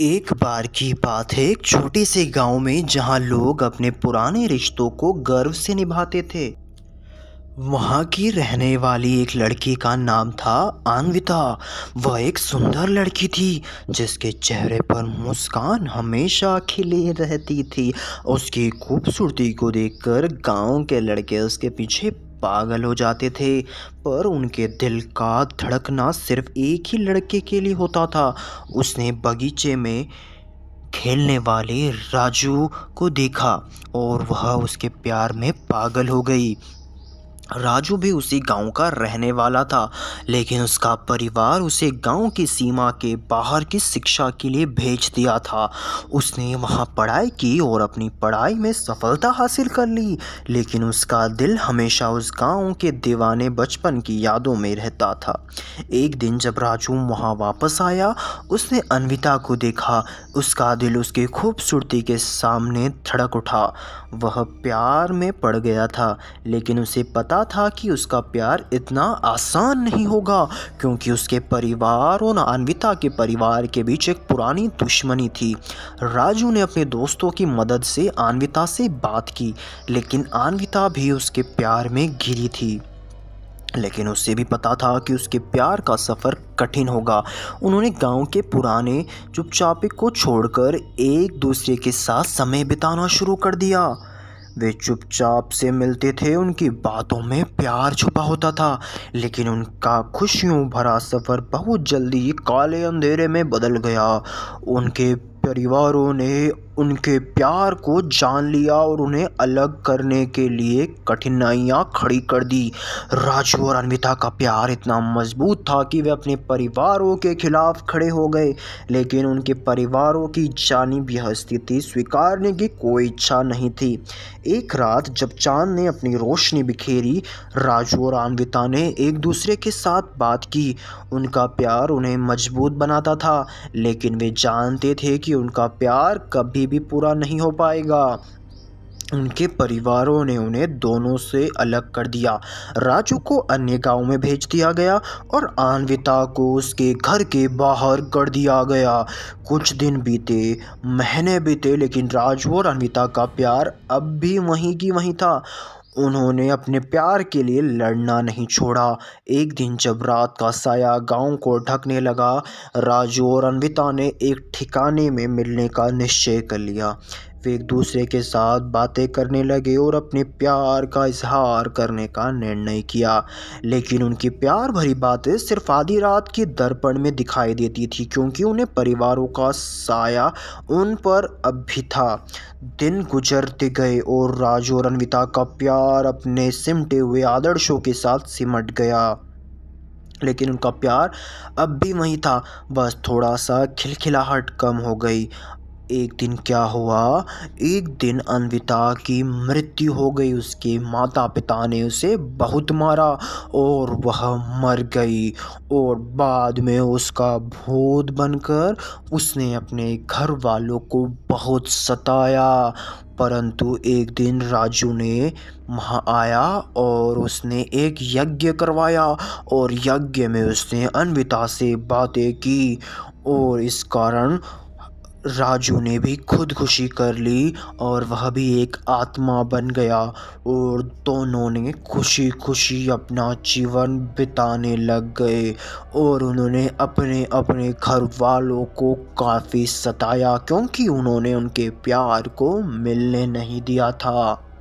एक बार की बात है एक छोटे से गांव में जहां लोग अपने पुराने रिश्तों को गर्व से निभाते थे वहां की रहने वाली एक लड़की का नाम था आनविता वह एक सुंदर लड़की थी जिसके चेहरे पर मुस्कान हमेशा खिली रहती थी उसकी खूबसूरती को देखकर गांव के लड़के उसके पीछे पागल हो जाते थे पर उनके दिल का धड़कना सिर्फ एक ही लड़के के लिए होता था उसने बगीचे में खेलने वाले राजू को देखा और वह उसके प्यार में पागल हो गई राजू भी उसी गांव का रहने वाला था लेकिन उसका परिवार उसे गांव की सीमा के बाहर की शिक्षा के लिए भेज दिया था उसने वहां पढ़ाई की और अपनी पढ़ाई में सफलता हासिल कर ली लेकिन उसका दिल हमेशा उस गांव के दीवाने बचपन की यादों में रहता था एक दिन जब राजू वहां वापस आया उसने अनविता को देखा उसका दिल उसकी खूबसूरती के सामने धड़क उठा वह प्यार में पड़ गया था लेकिन उसे पता पता था कि उसका प्यार इतना आसान नहीं होगा क्योंकि उसके परिवार और अनविता के परिवार के बीच एक पुरानी दुश्मनी थी राजू ने अपने दोस्तों की मदद से अन्विता से बात की लेकिन अनविता भी उसके प्यार में घिरी थी लेकिन उससे भी पता था कि उसके प्यार का सफ़र कठिन होगा उन्होंने गांव के पुराने चुपचापे को छोड़कर एक दूसरे के साथ समय बिताना शुरू कर दिया वे चुपचाप से मिलते थे उनकी बातों में प्यार छुपा होता था लेकिन उनका खुशियों भरा सफ़र बहुत जल्दी काले अंधेरे में बदल गया उनके परिवारों ने उनके प्यार को जान लिया और उन्हें अलग करने के लिए कठिनाइयां खड़ी कर दी राजू और अनविता का प्यार इतना मजबूत था कि वे अपने परिवारों के खिलाफ खड़े हो गए लेकिन उनके परिवारों की जानी यह स्थिति स्वीकारने की कोई इच्छा नहीं थी एक रात जब चांद ने अपनी रोशनी बिखेरी राजू और अनविता ने एक दूसरे के साथ बात की उनका प्यार उन्हें मजबूत बनाता था लेकिन वे जानते थे कि उनका प्यार कभी कभी भी पूरा नहीं हो पाएगा उनके परिवारों ने उन्हें दोनों से अलग कर दिया राजू को अन्य गांव में भेज दिया गया और आनविता को उसके घर के बाहर कर दिया गया कुछ दिन बीते महीने बीते लेकिन राजू और अनविता का प्यार अब भी वहीं की वहीं था उन्होंने अपने प्यार के लिए लड़ना नहीं छोड़ा एक दिन जब रात का साया गांव को ढकने लगा राजू और अनविता ने एक ठिकाने में मिलने का निश्चय कर लिया वे एक दूसरे के साथ बातें करने लगे और अपने प्यार का इजहार करने का निर्णय किया लेकिन उनकी प्यार भरी बातें सिर्फ आधी रात के दर्पण में दिखाई देती थी क्योंकि उन्हें परिवारों का साया उन पर अब भी था दिन गुजरते गए और राजू और अनविता का प्यार अपने सिमटे हुए आदर्शों के साथ सिमट गया लेकिन उनका प्यार अब भी वही था बस थोड़ा सा खिलखिलाहट कम हो गई एक दिन क्या हुआ एक दिन अन्विता की मृत्यु हो गई उसके माता पिता ने उसे बहुत मारा और वह मर गई और बाद में उसका भूत बनकर उसने अपने घर वालों को बहुत सताया परंतु एक दिन राजू ने वहाँ आया और उसने एक यज्ञ करवाया और यज्ञ में उसने अन्विता से बातें की और इस कारण राजू ने भी खुदकुशी कर ली और वह भी एक आत्मा बन गया और दोनों ने खुशी खुशी अपना जीवन बिताने लग गए और उन्होंने अपने अपने घर वालों को काफ़ी सताया क्योंकि उन्होंने उनके प्यार को मिलने नहीं दिया था